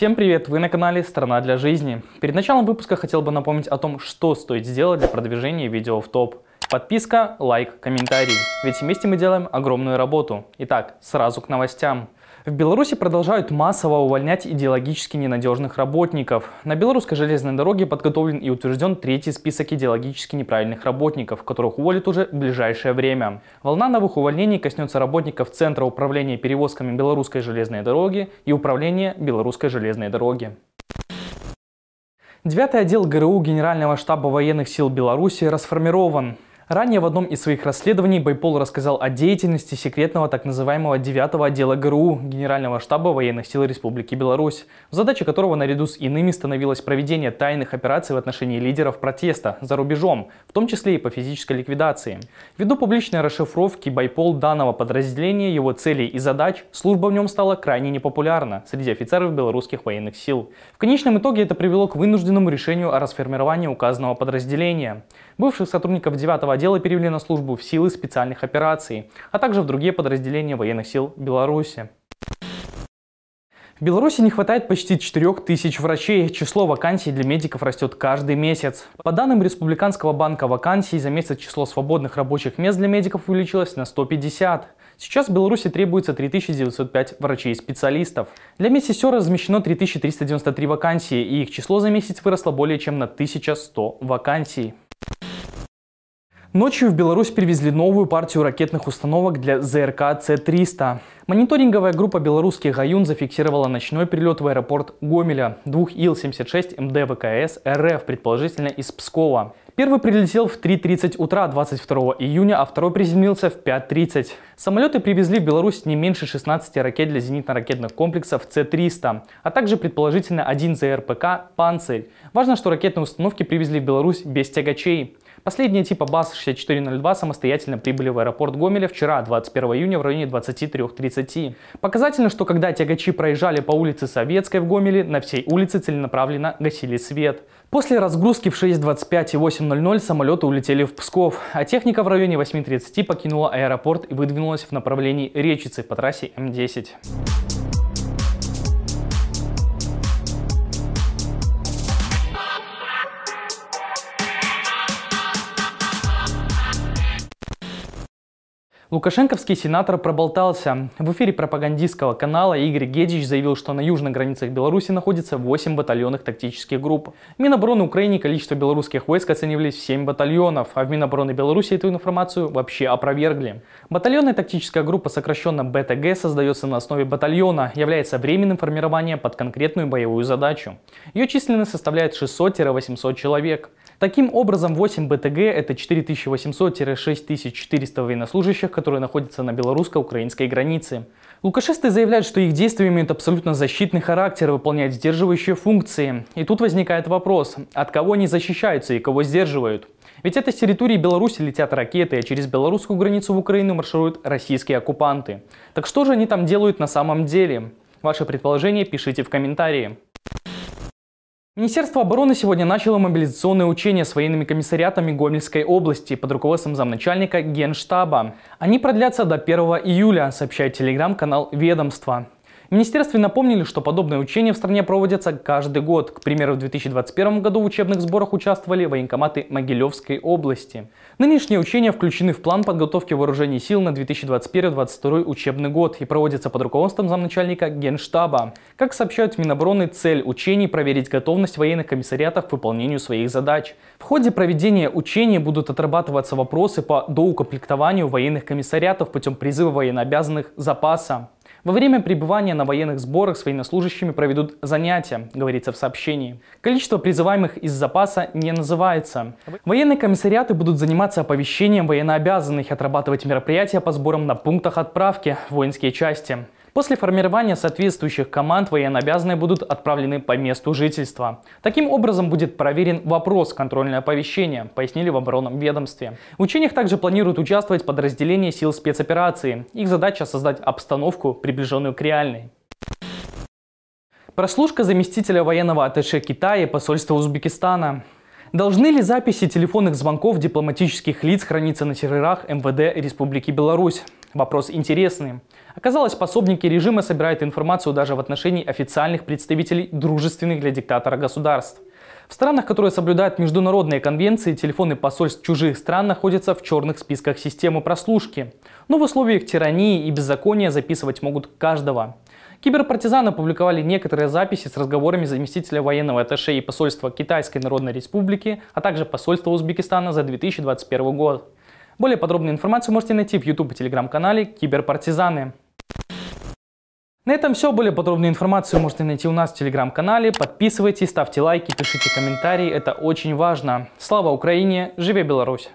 Всем привет, вы на канале «Страна для жизни». Перед началом выпуска хотел бы напомнить о том, что стоит сделать для продвижения видео в топ. Подписка, лайк, комментарий. Ведь вместе мы делаем огромную работу. Итак, сразу к новостям. В Беларуси продолжают массово увольнять идеологически ненадежных работников. На белорусской железной дороге подготовлен и утвержден третий список идеологически неправильных работников, которых уволят уже в ближайшее время. Волна новых увольнений коснется работников Центра управления перевозками Белорусской железной дороги и Управления Белорусской железной дороги. Девятый отдел ГРУ Генерального штаба военных сил Беларуси расформирован. Ранее в одном из своих расследований Байпол рассказал о деятельности секретного так называемого 9 отдела ГРУ Генерального штаба военных сил Республики Беларусь, задача которого наряду с иными становилось проведение тайных операций в отношении лидеров протеста за рубежом, в том числе и по физической ликвидации. Ввиду публичной расшифровки Байпол данного подразделения, его целей и задач, служба в нем стала крайне непопулярна среди офицеров белорусских военных сил. В конечном итоге это привело к вынужденному решению о расформировании указанного подразделения. Бывших сотрудников 9 дело перевели на службу в силы специальных операций, а также в другие подразделения военных сил Беларуси. В Беларуси не хватает почти 4 тысяч врачей. Число вакансий для медиков растет каждый месяц. По данным Республиканского банка вакансий, за месяц число свободных рабочих мест для медиков увеличилось на 150. Сейчас в Беларуси требуется 3905 врачей специалистов. Для медсестер размещено 3393 вакансии, и их число за месяц выросло более чем на 1100 вакансий. Ночью в Беларусь перевезли новую партию ракетных установок для ЗРК С-300. Мониторинговая группа белорусских «Гаюн» зафиксировала ночной прилет в аэропорт Гомеля двух Ил-76 МД ВКС РФ, предположительно из Пскова. Первый прилетел в 3.30 утра 22 июня, а второй приземлился в 5.30. Самолеты привезли в Беларусь не меньше 16 ракет для зенитно-ракетных комплексов С-300, а также предположительно один ЗРПК «Панцирь». Важно, что ракетные установки привезли в Беларусь без тягачей. Последние типа бас 6402 самостоятельно прибыли в аэропорт Гомеля вчера, 21 июня, в районе 23.30. Показательно, что когда тягачи проезжали по улице Советской в Гомеле, на всей улице целенаправленно гасили свет. После разгрузки в 6.25 и 8.00 самолеты улетели в Псков, а техника в районе 8.30 покинула аэропорт и выдвинулась в направлении Речицы по трассе М10. Лукашенковский сенатор проболтался. В эфире пропагандистского канала Игорь Гедич заявил, что на южных границах Беларуси находится 8 батальонных тактических групп. Минобороны Украины количество белорусских войск оценивались в 7 батальонов, а в Минобороны Беларуси эту информацию вообще опровергли. Батальонная тактическая группа, сокращенно БТГ, создается на основе батальона, является временным формированием под конкретную боевую задачу. Ее численность составляет 600-800 человек. Таким образом, 8 БТГ — это 4800-6400 военнослужащих, которые находятся на белорусско-украинской границе. Лукашисты заявляют, что их действия имеют абсолютно защитный характер, выполняют сдерживающие функции. И тут возникает вопрос, от кого они защищаются и кого сдерживают? Ведь это с территории Беларуси летят ракеты, а через белорусскую границу в Украину маршируют российские оккупанты. Так что же они там делают на самом деле? Ваше предположение пишите в комментарии. Министерство обороны сегодня начало мобилизационные учения с военными комиссариатами Гомельской области под руководством замначальника Генштаба. Они продлятся до 1 июля, сообщает телеграм-канал ведомства министерстве напомнили, что подобные учения в стране проводятся каждый год. К примеру, в 2021 году в учебных сборах участвовали военкоматы Могилевской области. Нынешние учения включены в план подготовки вооружений сил на 2021-2022 учебный год и проводятся под руководством замначальника Генштаба. Как сообщают в Минобороны, цель учений – проверить готовность военных комиссариатов к выполнению своих задач. В ходе проведения учений будут отрабатываться вопросы по доукомплектованию военных комиссариатов путем призыва военнообязанных запаса. Во время пребывания на военных сборах с военнослужащими проведут занятия, говорится в сообщении. Количество призываемых из запаса не называется. Военные комиссариаты будут заниматься оповещением военнообязанных, отрабатывать мероприятия по сборам на пунктах отправки, воинские части. После формирования соответствующих команд военнообязанные будут отправлены по месту жительства. Таким образом будет проверен вопрос контрольное оповещение, пояснили в оборонном ведомстве. В учениях также планируют участвовать подразделения сил спецоперации. Их задача создать обстановку, приближенную к реальной. Прослушка заместителя военного атташе Китая и посольства Узбекистана. Должны ли записи телефонных звонков дипломатических лиц храниться на серверах МВД Республики Беларусь? Вопрос интересный. Оказалось, пособники режима собирают информацию даже в отношении официальных представителей дружественных для диктатора государств. В странах, которые соблюдают международные конвенции, телефоны посольств чужих стран находятся в черных списках системы прослушки. Но в условиях тирании и беззакония записывать могут каждого. Киберпартизаны опубликовали некоторые записи с разговорами заместителя военного атташе и посольства Китайской Народной Республики, а также посольства Узбекистана за 2021 год. Более подробную информацию можете найти в YouTube и телеграм-канале Киберпартизаны. На этом все. Более подробную информацию можете найти у нас в телеграм-канале. Подписывайтесь, ставьте лайки, пишите комментарии. Это очень важно. Слава Украине! Живе Беларусь!